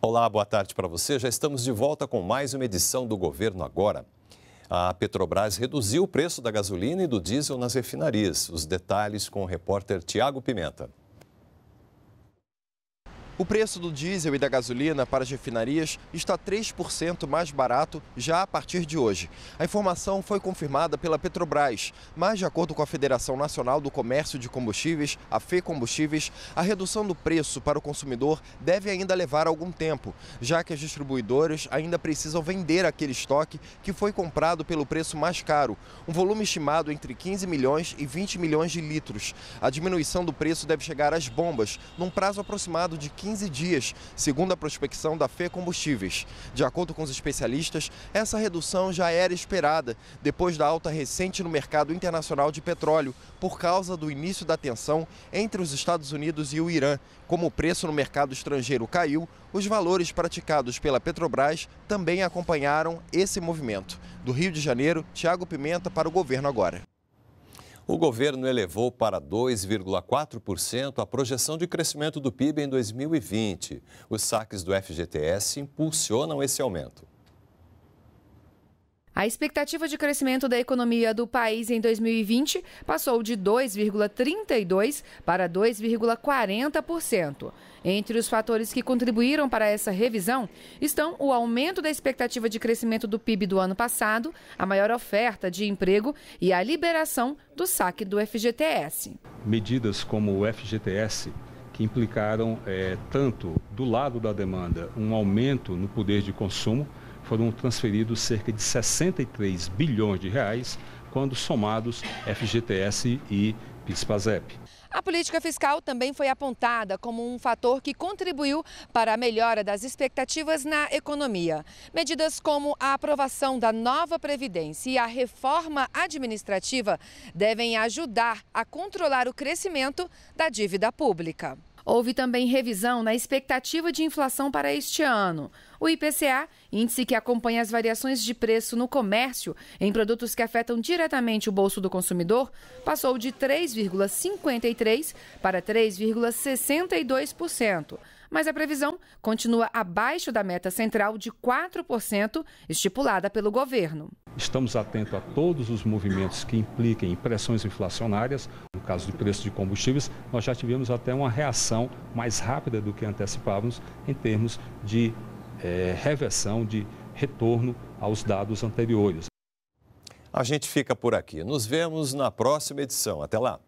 Olá, boa tarde para você. Já estamos de volta com mais uma edição do Governo Agora. A Petrobras reduziu o preço da gasolina e do diesel nas refinarias. Os detalhes com o repórter Tiago Pimenta. O preço do diesel e da gasolina para as refinarias está 3% mais barato já a partir de hoje. A informação foi confirmada pela Petrobras, mas, de acordo com a Federação Nacional do Comércio de Combustíveis, a FECombustíveis, a redução do preço para o consumidor deve ainda levar algum tempo, já que as distribuidoras ainda precisam vender aquele estoque que foi comprado pelo preço mais caro, um volume estimado entre 15 milhões e 20 milhões de litros. A diminuição do preço deve chegar às bombas, num prazo aproximado de 15 15 dias, segundo a prospecção da Fê Combustíveis. De acordo com os especialistas, essa redução já era esperada depois da alta recente no mercado internacional de petróleo, por causa do início da tensão entre os Estados Unidos e o Irã. Como o preço no mercado estrangeiro caiu, os valores praticados pela Petrobras também acompanharam esse movimento. Do Rio de Janeiro, Tiago Pimenta para o governo agora. O governo elevou para 2,4% a projeção de crescimento do PIB em 2020. Os saques do FGTS impulsionam esse aumento. A expectativa de crescimento da economia do país em 2020 passou de 2,32% para 2,40%. Entre os fatores que contribuíram para essa revisão estão o aumento da expectativa de crescimento do PIB do ano passado, a maior oferta de emprego e a liberação do saque do FGTS. Medidas como o FGTS que implicaram é, tanto do lado da demanda um aumento no poder de consumo, foram transferidos cerca de 63 bilhões de reais, quando somados FGTS e PIS/PASEP. A política fiscal também foi apontada como um fator que contribuiu para a melhora das expectativas na economia. Medidas como a aprovação da nova Previdência e a reforma administrativa devem ajudar a controlar o crescimento da dívida pública. Houve também revisão na expectativa de inflação para este ano. O IPCA, índice que acompanha as variações de preço no comércio em produtos que afetam diretamente o bolso do consumidor, passou de 3,53% para 3,62%. Mas a previsão continua abaixo da meta central de 4% estipulada pelo governo. Estamos atentos a todos os movimentos que impliquem pressões inflacionárias caso de preço de combustíveis, nós já tivemos até uma reação mais rápida do que antecipávamos em termos de é, reversão, de retorno aos dados anteriores. A gente fica por aqui. Nos vemos na próxima edição. Até lá.